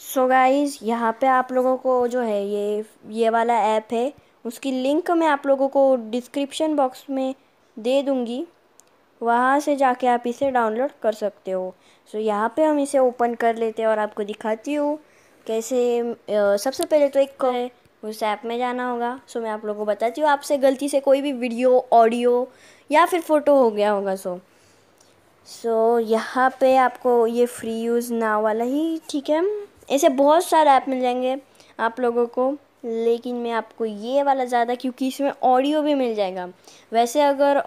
so guys यहाँ पे आप लोगों को जो है ये ये वाला ऐप है उसकी लिंक मैं आप लोगों को डिस्क्रिप्शन बॉक्स में दे दूँगी वहाँ से जाके आप इसे डाउनलोड कर सकते हो सो so, यहाँ पे हम इसे ओपन कर लेते हैं और आपको दिखाती हूँ कैसे सबसे पहले तो एक उस ऐप में जाना होगा सो so, मैं आप लोगों को बताती हूँ आपसे गलती से कोई भी वीडियो ऑडियो या फिर फ़ोटो हो गया होगा सो सो यहाँ पे आपको ये फ्री यूज़ ना वाला ही ठीक है ऐसे बहुत सारे ऐप मिल जाएंगे आप लोगों को लेकिन मैं आपको ये वाला ज़्यादा क्योंकि इसमें ऑडियो भी मिल जाएगा वैसे अगर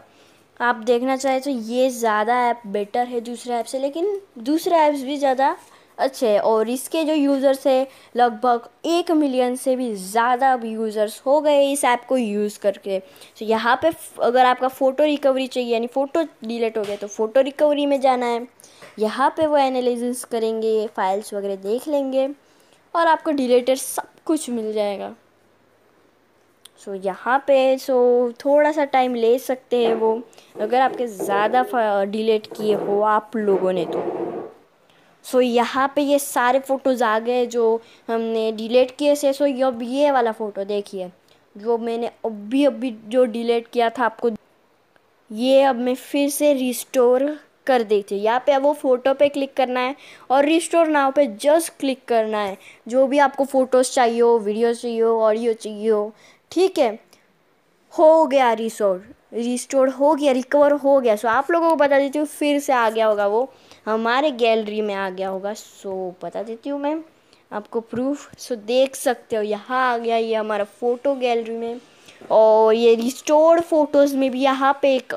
आप देखना चाहें तो ये ज़्यादा ऐप बेटर है दूसरे ऐप से लेकिन दूसरे ऐप्स भी ज़्यादा अच्छे और इसके जो यूज़र्स है लगभग एक मिलियन से भी ज़्यादा अब यूज़र्स हो गए इस ऐप को यूज़ करके तो यहाँ पे अगर आपका फ़ोटो रिकवरी चाहिए यानी फ़ोटो डिलीट हो गया तो फ़ोटो रिकवरी में जाना है यहाँ पे वो एनालिसिस करेंगे फाइल्स वगैरह देख लेंगे और आपको डिलेटेड सब कुछ मिल जाएगा सो so, यहाँ पे सो so, थोड़ा सा टाइम ले सकते हैं वो अगर आपके ज़्यादा डिलीट किए हो आप लोगों ने तो सो so, यहाँ पे ये सारे फ़ोटोज़ आ गए जो हमने डिलीट किए से सो ये अब ये वाला फ़ोटो देखिए जो मैंने अभी अभी जो डिलीट किया था आपको ये अब मैं फिर से रिस्टोर कर देती यहाँ पे वो फ़ोटो पे क्लिक करना है और रिस्टोर नाव पे जस्ट क्लिक करना है जो भी आपको फ़ोटोज़ चाहिए हो वीडियो चाहिए हो ऑडियो चाहिए हो ठीक है हो गया रिस्टोर रिस्टोर हो गया रिकवर हो गया सो आप लोगों को बता देती हूँ फिर से आ गया होगा वो हमारे गैलरी में आ गया होगा सो बता देती हूँ मैम आपको प्रूफ सो देख सकते हो यहाँ आ गया ये हमारा फ़ोटो गैलरी में और ये रिस्टोर्ड फ़ोटोज़ में भी यहाँ पे एक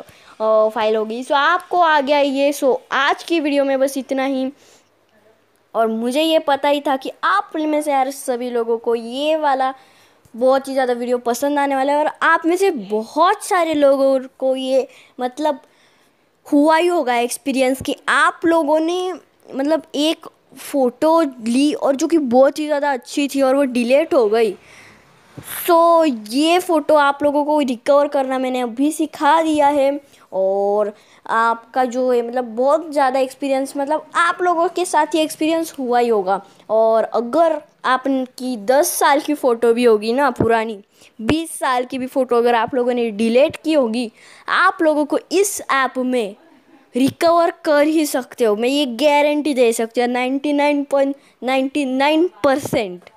फाइल होगी सो आपको आ गया ये सो आज की वीडियो में बस इतना ही और मुझे ये पता ही था कि आप में से यार सभी लोगों को ये वाला बहुत ही ज़्यादा वीडियो पसंद आने वाला है और आप में से बहुत सारे लोगों को ये मतलब हुआ ही होगा एक्सपीरियंस कि आप लोगों ने मतलब एक फ़ोटो ली और जो कि बहुत ही ज़्यादा अच्छी थी और वो डिलेट हो गई सो so, ये फ़ोटो आप लोगों को रिकवर करना मैंने अभी सिखा दिया है और आपका जो है मतलब बहुत ज़्यादा एक्सपीरियंस मतलब आप लोगों के साथ ही एक्सपीरियंस हुआ ही होगा और अगर आपकी दस साल की फ़ोटो भी होगी ना पुरानी बीस साल की भी फ़ोटो अगर आप लोगों ने डिलीट की होगी आप लोगों को इस ऐप में रिकवर कर ही सकते हो मैं ये गारंटी दे सकती हूँ ninety nine point ninety nine percent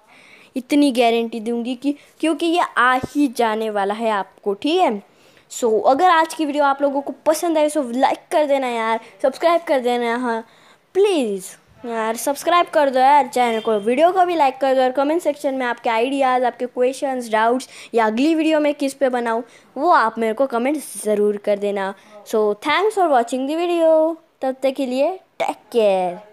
इतनी गारंटी दूंगी कि क्योंकि ये आ ही जाने वाला है आपको ठीक है सो so, अगर आज की वीडियो आप लोगों को पसंद आई सो लाइक कर देना यार सब्सक्राइब कर देना हाँ प्लीज़ यार सब्सक्राइब कर दो यार चैनल को वीडियो को भी लाइक कर दो और कमेंट सेक्शन में आपके आइडियाज़ आपके क्वेश्चंस डाउट्स या अगली वीडियो में किस पे बनाऊँ वो आप मेरे को कमेंट ज़रूर कर देना so thanks for watching the video तब तक के लिए टेक केयर